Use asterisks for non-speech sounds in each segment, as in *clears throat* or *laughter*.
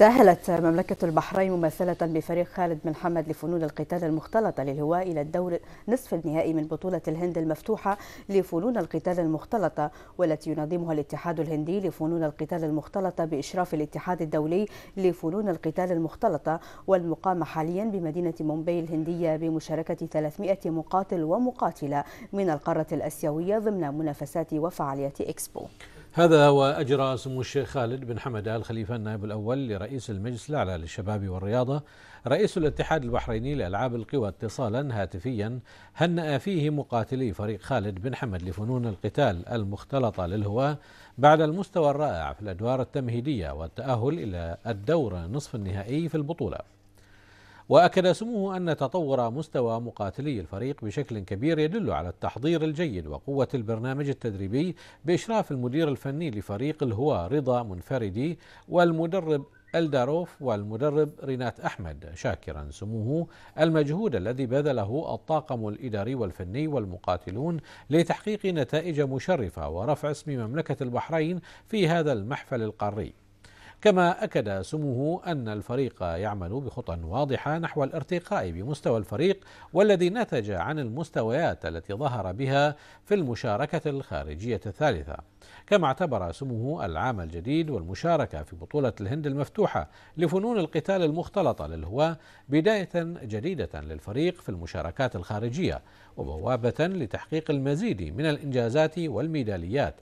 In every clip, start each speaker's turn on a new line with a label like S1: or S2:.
S1: تأهلت مملكة البحرين ممثلة بفريق خالد بن حمد لفنون القتال المختلطة للهواء إلى الدور نصف النهائي من بطولة الهند المفتوحة لفنون القتال المختلطة والتي ينظمها الاتحاد الهندي لفنون القتال المختلطة بإشراف الاتحاد الدولي لفنون القتال المختلطة والمقام حاليا بمدينة مومباي الهندية بمشاركة 300 مقاتل ومقاتلة من القارة الآسيوية ضمن منافسات وفعاليات إكسبو.
S2: هذا وأجرى سمو الشيخ خالد بن حمد آل خليفة النائب الأول لرئيس المجلس الأعلى للشباب والرياضة رئيس الاتحاد البحريني لألعاب القوى اتصالا هاتفيا هنأ فيه مقاتلي فريق خالد بن حمد لفنون القتال المختلطة للهواة بعد المستوى الرائع في الأدوار التمهيدية والتأهل إلى الدور نصف النهائي في البطولة وأكد سموه أن تطور مستوى مقاتلي الفريق بشكل كبير يدل على التحضير الجيد وقوة البرنامج التدريبي بإشراف المدير الفني لفريق الهواء رضا منفردي والمدرب الداروف والمدرب رينات أحمد شاكرا سموه المجهود الذي بذله الطاقم الإداري والفني والمقاتلون لتحقيق نتائج مشرفة ورفع اسم مملكة البحرين في هذا المحفل القاري كما أكد سموه أن الفريق يعمل بخطى واضحة نحو الارتقاء بمستوى الفريق والذي نتج عن المستويات التي ظهر بها في المشاركة الخارجية الثالثة كما اعتبر سموه العام الجديد والمشاركة في بطولة الهند المفتوحة لفنون القتال المختلطة للهواة بداية جديدة للفريق في المشاركات الخارجية وبوابة لتحقيق المزيد من الإنجازات والميداليات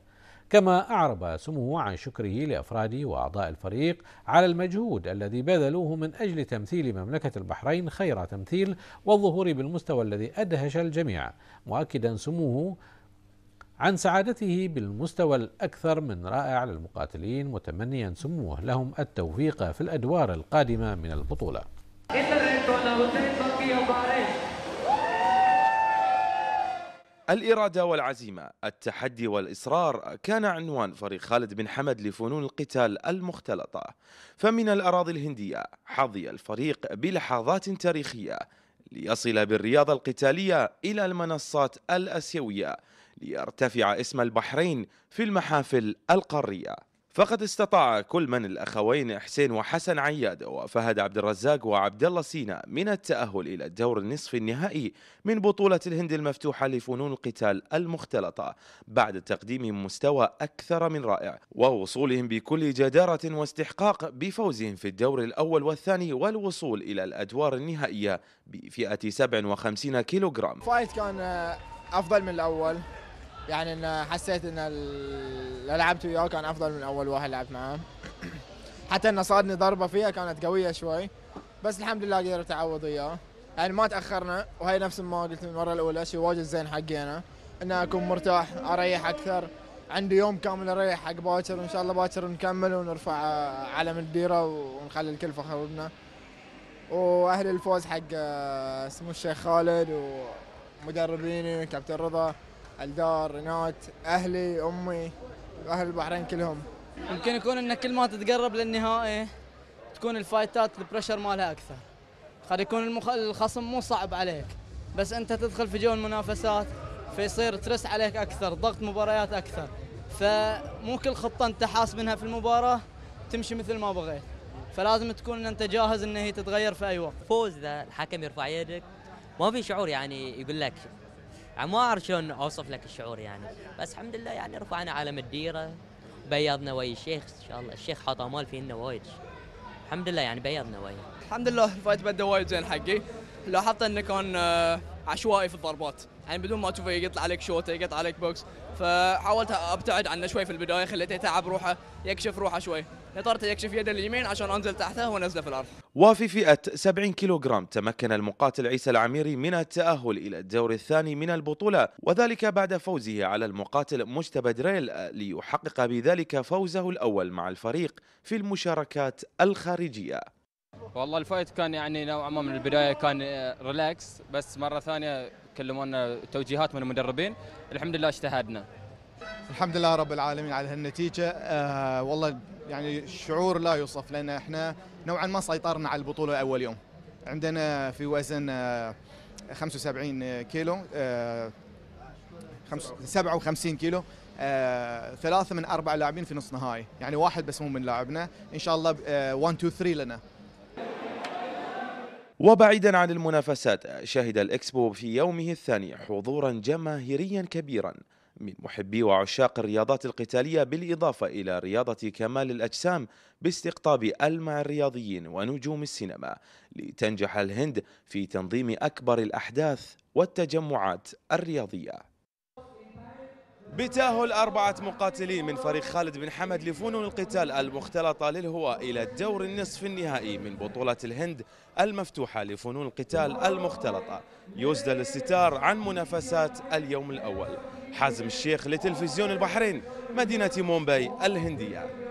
S2: كما أعرب سموه عن شكره لأفراد وأعضاء الفريق على المجهود الذي بذلوه من أجل تمثيل مملكة البحرين خير تمثيل والظهور بالمستوى الذي أدهش الجميع مؤكدا سموه عن سعادته بالمستوى الأكثر من رائع للمقاتلين متمنيا سموه لهم التوفيق في الأدوار القادمة من البطولة
S1: الإرادة والعزيمة التحدي والإصرار كان عنوان فريق خالد بن حمد لفنون القتال المختلطة فمن الأراضي الهندية حظي الفريق بلحظات تاريخية ليصل بالرياضة القتالية إلى المنصات الأسيوية ليرتفع اسم البحرين في المحافل القارية فقد استطاع كل من الاخوين حسين وحسن عياد وفهد عبد الرزاق وعبد الله سينا من التاهل الى الدور النصف النهائي من بطوله الهند المفتوحه لفنون القتال المختلطه بعد تقديم مستوى اكثر من رائع ووصولهم بكل جداره واستحقاق بفوزهم في الدور الاول والثاني والوصول الى الادوار النهائيه بفئه 57 كيلوغرام فايت كان آه، افضل من الاول يعني ان حسيت ان اللي لعبت وياه كان افضل من اول واحد لعبت معاه *clears throat* حتى انه صادني ضربه فيها كانت قويه شوي بس الحمد لله قدرت اعوض اياه يعني ما تاخرنا وهي نفس ما قلت من المره الاولى شيء واجد زين حقي انا ان اكون مرتاح اريح اكثر عندي يوم كامل اريح حق باكر وان شاء الله باكر نكمل ونرفع علم الديره ونخلي الكل فخر بنا واهل الفوز حق آه، اسمه الشيخ خالد ومدربيني وكابتن رضا الدار نات اهلي امي اهل البحرين كلهم
S2: يمكن يكون ان كل ما تتقرب للنهائي تكون الفايتات البريشر مالها اكثر قد يكون المخ... الخصم مو صعب عليك بس انت تدخل في جو المنافسات فيصير ترس عليك اكثر ضغط مباريات اكثر فمو كل خطه انت حاس منها في المباراه تمشي مثل ما بغيت فلازم تكون انت جاهز ان هي تتغير في اي وقت فوز
S1: اذا الحكم يرفع يدك ما في شعور يعني يقول لك يعني ما اعرف شلون اوصف لك الشعور يعني بس الحمد لله يعني رفعنا علم الديره بيضنا ويا الشيخ ان
S2: شاء الله الشيخ حاط امال فينا وايد الحمد لله يعني بيضنا ويا الحمد لله الفايت بدا وايد زين حقي لاحظت انه كان آه، عشوائي في الضربات يعني بدون ما تشوفه يقطع عليك شوته يقطع عليك بوكس فحاولت ابتعد عنه شوي في البدايه خليته يتعب روحه يكشف روحه شوي نطرت يكشف يده اليمين عشان انزل تحته ونزله في الارض
S1: وفي فئه 70 كيلوغرام تمكن المقاتل عيسى العميري من التاهل الى الدور الثاني من البطوله وذلك بعد فوزه على المقاتل مجتبى دريل ليحقق بذلك فوزه الاول مع الفريق في المشاركات الخارجيه والله الفايت كان يعني نوعا ما من البدايه كان ريلاكس آه، بس مره ثانيه كلمونا توجيهات من المدربين الحمد لله اجتهدنا الحمد لله رب العالمين على هالنتيجه آه والله يعني شعور لا يوصف لان احنا نوعا ما سيطرنا على البطوله اول يوم عندنا في وزن آه 75 كيلو آه 57 كيلو آه، ثلاثة من أربع لاعبين في نص نهائي يعني واحد بس مو من لاعبنا إن شاء الله 1 2 3 لنا وبعيدا عن المنافسات شهد الإكسبو في يومه الثاني حضورا جماهيريا كبيرا من محبي وعشاق الرياضات القتالية بالإضافة إلى رياضة كمال الأجسام باستقطاب ألمع الرياضيين ونجوم السينما لتنجح الهند في تنظيم أكبر الأحداث والتجمعات الرياضية بتاهل أربعة مقاتلين من فريق خالد بن حمد لفنون القتال المختلطة للهواء إلى الدور النصف النهائي من بطولة الهند المفتوحة لفنون القتال المختلطة يسدل الستار عن منافسات اليوم الأول حازم الشيخ لتلفزيون البحرين مدينة مومباي الهندية